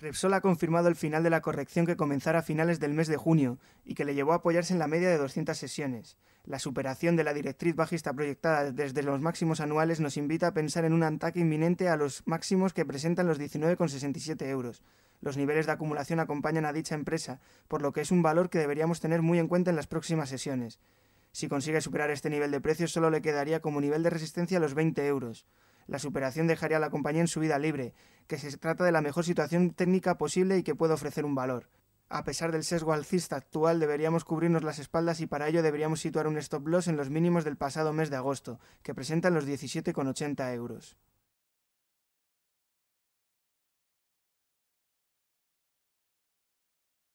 Repsol ha confirmado el final de la corrección que comenzara a finales del mes de junio y que le llevó a apoyarse en la media de 200 sesiones. La superación de la directriz bajista proyectada desde los máximos anuales nos invita a pensar en un ataque inminente a los máximos que presentan los 19,67 euros. Los niveles de acumulación acompañan a dicha empresa, por lo que es un valor que deberíamos tener muy en cuenta en las próximas sesiones. Si consigue superar este nivel de precios solo le quedaría como nivel de resistencia los 20 euros. La superación dejaría a la compañía en su vida libre, que se trata de la mejor situación técnica posible y que puede ofrecer un valor. A pesar del sesgo alcista actual, deberíamos cubrirnos las espaldas y para ello deberíamos situar un stop loss en los mínimos del pasado mes de agosto, que presentan los 17,80 euros.